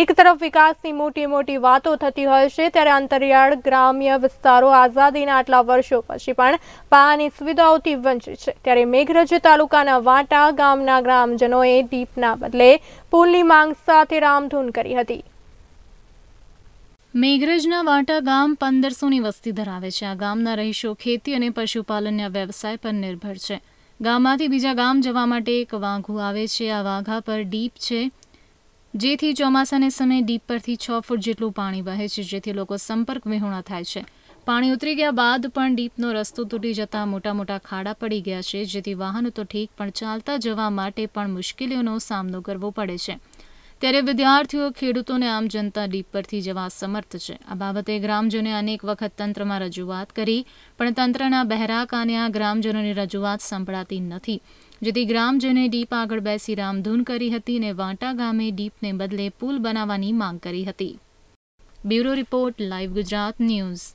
એક તરફ વિકાસની મોટી મોટી વાતો થતી હોય છે ત્યારે અંતરિયાળ ગ્રામ્ય વિસ્તારો આઝાદીના આટલા વર્ષો પછી પણ પાયાની સુવિધાઓથી વંચિત છે ત્યારે મેઘરજ તાલુકાના વાટા ગામના ગ્રામજનોએ દીપના બદલે પુલની માંગ સાથે રામધૂન કરી હતી મેઘરજના વાટા ગામ પંદરસોની વસ્તી ધરાવે છે આ ગામના રહીશો ખેતી અને પશુપાલનના વ્યવસાય પર નિર્ભર છે ગામમાંથી બીજા ગામ જવા માટે એક વાઘું આવે છે આ વાઘા પર ડીપ છે જેથી ચોમાસાને સમયે ડીપ પરથી છ ફૂટ જેટલું પાણી વહે છે જેથી લોકો સંપર્ક વિહોણા થાય છે પાણી ઉતરી ગયા બાદ પણ ડીપનો રસ્તો તૂટી જતા મોટા મોટા ખાડા પડી ગયા છે જેથી વાહનો તો ઠીક પણ ચાલતા જવા માટે પણ મુશ્કેલીઓનો સામનો કરવો પડે છે ત્યારે વિદ્યાર્થીઓ ખેડૂતો અને આમ જનતા ડીપ પરથી જવા સમર્થ છે આ બાબતે ગ્રામજનોએ અનેક વખત તંત્રમાં રજૂઆત કરી પણ તંત્રના બહેરા કાને આ ગ્રામજનોની રજૂઆત સંભળાતી નથી જેથી ગ્રામજને ડીપ આગળ બેસી રામધૂન કરી હતી અને વાંટા ગામે ડીપને બદલે પુલ બનાવવાની માંગ કરી હતી bureau report live Gujarat news